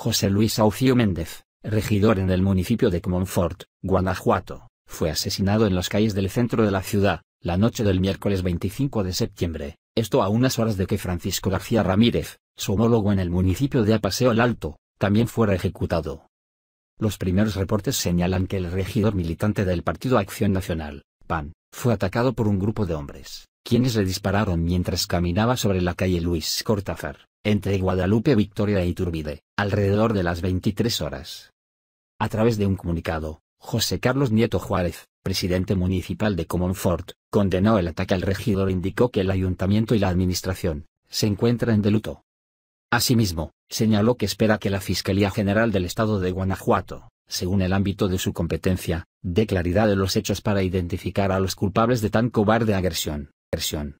José Luis Aucio Méndez, regidor en el municipio de Comonfort, Guanajuato, fue asesinado en las calles del centro de la ciudad, la noche del miércoles 25 de septiembre, esto a unas horas de que Francisco García Ramírez, su homólogo en el municipio de Apaseo el Alto, también fuera ejecutado. Los primeros reportes señalan que el regidor militante del Partido Acción Nacional, PAN, fue atacado por un grupo de hombres, quienes le dispararon mientras caminaba sobre la calle Luis Cortázar, entre Guadalupe Victoria y e Turbide alrededor de las 23 horas. A través de un comunicado, José Carlos Nieto Juárez, presidente municipal de Comonfort, condenó el ataque al regidor e indicó que el ayuntamiento y la administración se encuentran de luto. Asimismo, señaló que espera que la Fiscalía General del Estado de Guanajuato, según el ámbito de su competencia, dé claridad de los hechos para identificar a los culpables de tan cobarde agresión. agresión.